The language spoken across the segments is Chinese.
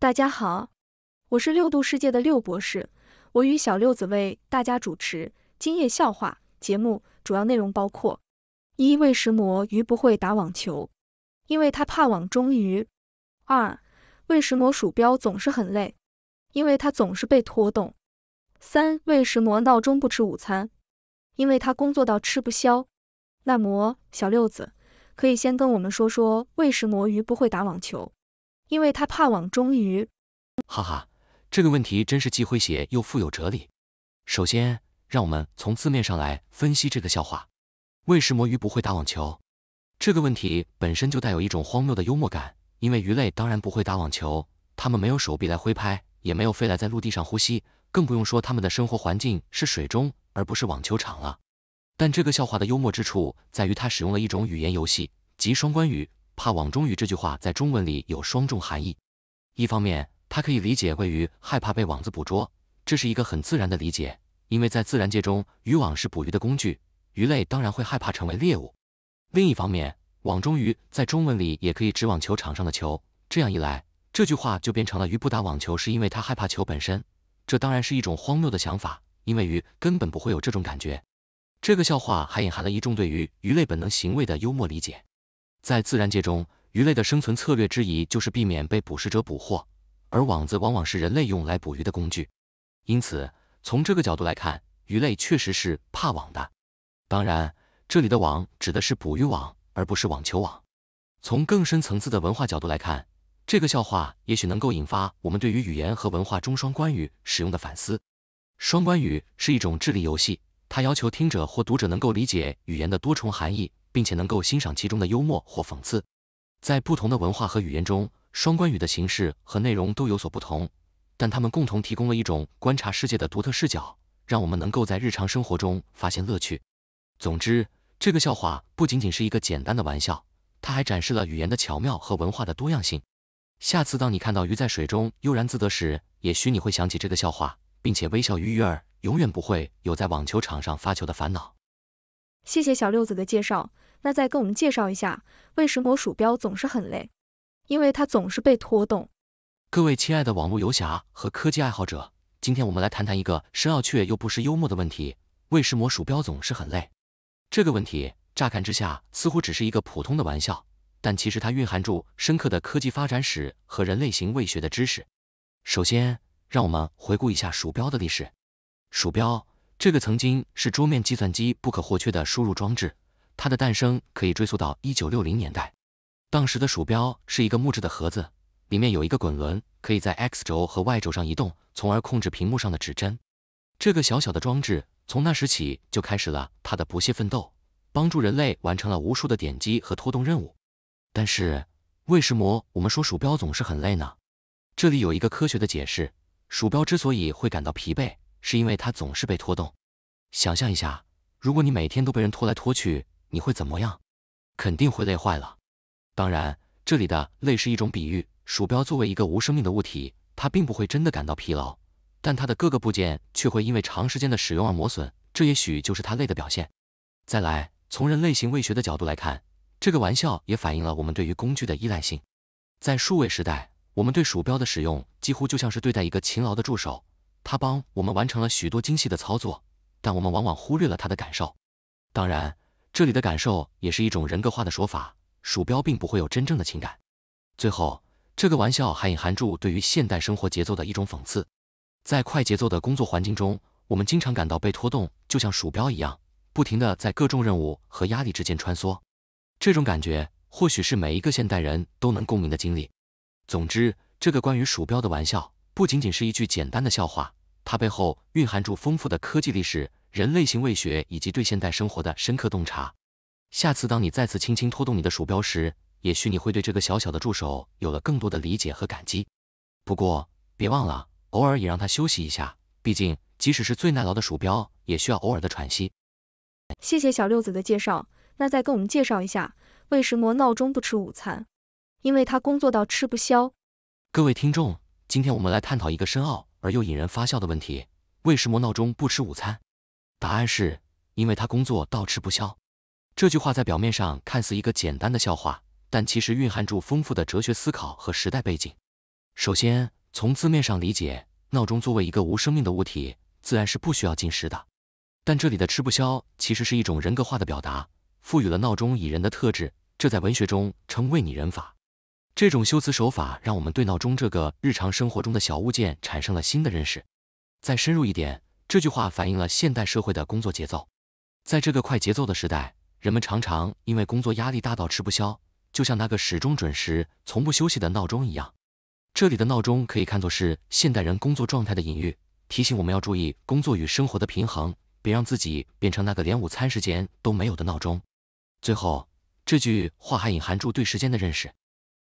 大家好，我是六度世界的六博士，我与小六子为大家主持今夜笑话节目。主要内容包括：一、喂食魔鱼不会打网球，因为他怕网中鱼；二、喂食魔鼠标总是很累，因为他总是被拖动；三、喂食魔闹钟不吃午餐，因为他工作到吃不消。那么，小六子可以先跟我们说说为什么鱼不会打网球。因为他怕网中鱼。哈哈，这个问题真是既诙谐又富有哲理。首先，让我们从字面上来分析这个笑话：为什么鱼不会打网球？这个问题本身就带有一种荒谬的幽默感，因为鱼类当然不会打网球，它们没有手臂来挥拍，也没有飞来在陆地上呼吸，更不用说它们的生活环境是水中而不是网球场了。但这个笑话的幽默之处在于它使用了一种语言游戏，即双关语。怕网中鱼这句话在中文里有双重含义，一方面它可以理解为鱼害怕被网子捕捉，这是一个很自然的理解，因为在自然界中，渔网是捕鱼的工具，鱼类当然会害怕成为猎物。另一方面，网中鱼在中文里也可以指网球场上的球，这样一来，这句话就变成了鱼不打网球是因为它害怕球本身，这当然是一种荒谬的想法，因为鱼根本不会有这种感觉。这个笑话还隐含了一众对于鱼类本能行为的幽默理解。在自然界中，鱼类的生存策略之一就是避免被捕食者捕获，而网子往往是人类用来捕鱼的工具。因此，从这个角度来看，鱼类确实是怕网的。当然，这里的网指的是捕鱼网，而不是网球网。从更深层次的文化角度来看，这个笑话也许能够引发我们对于语言和文化中双关语使用的反思。双关语是一种智力游戏。他要求听者或读者能够理解语言的多重含义，并且能够欣赏其中的幽默或讽刺。在不同的文化和语言中，双关语的形式和内容都有所不同，但他们共同提供了一种观察世界的独特视角，让我们能够在日常生活中发现乐趣。总之，这个笑话不仅仅是一个简单的玩笑，它还展示了语言的巧妙和文化的多样性。下次当你看到鱼在水中悠然自得时，也许你会想起这个笑话，并且微笑于鱼儿。永远不会有在网球场上发球的烦恼。谢谢小六子的介绍，那再跟我们介绍一下，为什么鼠标总是很累？因为它总是被拖动。各位亲爱的网络游侠和科技爱好者，今天我们来谈谈一个深奥却又不失幽默的问题，为什么鼠标总是很累？这个问题乍看之下似乎只是一个普通的玩笑，但其实它蕴含住深刻的科技发展史和人类行为学的知识。首先，让我们回顾一下鼠标的历史。鼠标，这个曾经是桌面计算机不可或缺的输入装置，它的诞生可以追溯到一九六零年代。当时的鼠标是一个木质的盒子，里面有一个滚轮，可以在 X 轴和 Y 轴上移动，从而控制屏幕上的指针。这个小小的装置从那时起就开始了它的不懈奋斗，帮助人类完成了无数的点击和拖动任务。但是，为什么我们说鼠标总是很累呢？这里有一个科学的解释：鼠标之所以会感到疲惫。是因为它总是被拖动。想象一下，如果你每天都被人拖来拖去，你会怎么样？肯定会累坏了。当然，这里的累是一种比喻。鼠标作为一个无生命的物体，它并不会真的感到疲劳，但它的各个部件却会因为长时间的使用而磨损，这也许就是它累的表现。再来，从人类行为学的角度来看，这个玩笑也反映了我们对于工具的依赖性。在数位时代，我们对鼠标的使用几乎就像是对待一个勤劳的助手。他帮我们完成了许多精细的操作，但我们往往忽略了他的感受。当然，这里的感受也是一种人格化的说法，鼠标并不会有真正的情感。最后，这个玩笑还隐含住对于现代生活节奏的一种讽刺。在快节奏的工作环境中，我们经常感到被拖动，就像鼠标一样，不停的在各种任务和压力之间穿梭。这种感觉或许是每一个现代人都能共鸣的经历。总之，这个关于鼠标的玩笑不仅仅是一句简单的笑话。它背后蕴含着丰富的科技历史、人类行为学以及对现代生活的深刻洞察。下次当你再次轻轻拖动你的鼠标时，也许你会对这个小小的助手有了更多的理解和感激。不过，别忘了偶尔也让他休息一下，毕竟即使是最耐劳的鼠标也需要偶尔的喘息。谢谢小六子的介绍，那再跟我们介绍一下，为什么闹钟不吃午餐？因为它工作到吃不消。各位听众，今天我们来探讨一个深奥。而又引人发笑的问题，为什么闹钟不吃午餐？答案是因为他工作到吃不消。这句话在表面上看似一个简单的笑话，但其实蕴含住丰富的哲学思考和时代背景。首先，从字面上理解，闹钟作为一个无生命的物体，自然是不需要进食的。但这里的吃不消其实是一种人格化的表达，赋予了闹钟以人的特质，这在文学中称为拟人法。这种修辞手法让我们对闹钟这个日常生活中的小物件产生了新的认识。再深入一点，这句话反映了现代社会的工作节奏。在这个快节奏的时代，人们常常因为工作压力大到吃不消，就像那个始终准时、从不休息的闹钟一样。这里的闹钟可以看作是现代人工作状态的隐喻，提醒我们要注意工作与生活的平衡，别让自己变成那个连午餐时间都没有的闹钟。最后，这句话还隐含住对时间的认识。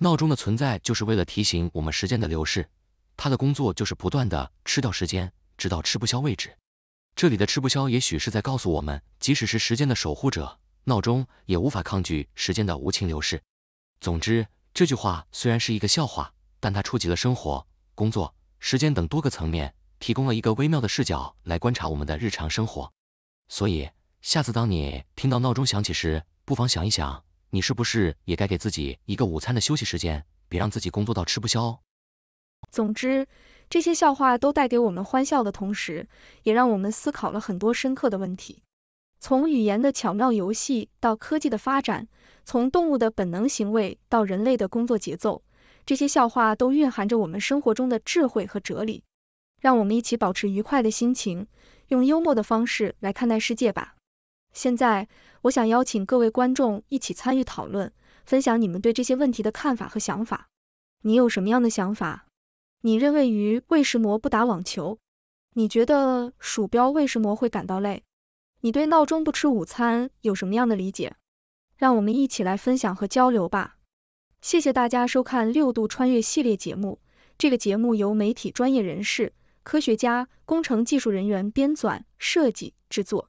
闹钟的存在就是为了提醒我们时间的流逝，它的工作就是不断的吃掉时间，直到吃不消为止。这里的吃不消也许是在告诉我们，即使是时间的守护者，闹钟也无法抗拒时间的无情流逝。总之，这句话虽然是一个笑话，但它触及了生活、工作、时间等多个层面，提供了一个微妙的视角来观察我们的日常生活。所以，下次当你听到闹钟响起时，不妨想一想。你是不是也该给自己一个午餐的休息时间，别让自己工作到吃不消哦。总之，这些笑话都带给我们欢笑的同时，也让我们思考了很多深刻的问题。从语言的巧妙游戏到科技的发展，从动物的本能行为到人类的工作节奏，这些笑话都蕴含着我们生活中的智慧和哲理。让我们一起保持愉快的心情，用幽默的方式来看待世界吧。现在，我想邀请各位观众一起参与讨论，分享你们对这些问题的看法和想法。你有什么样的想法？你认为鱼为什么不打网球？你觉得鼠标为什么会感到累？你对闹钟不吃午餐有什么样的理解？让我们一起来分享和交流吧。谢谢大家收看《六度穿越》系列节目。这个节目由媒体专业人士、科学家、工程技术人员编纂、设计、制作。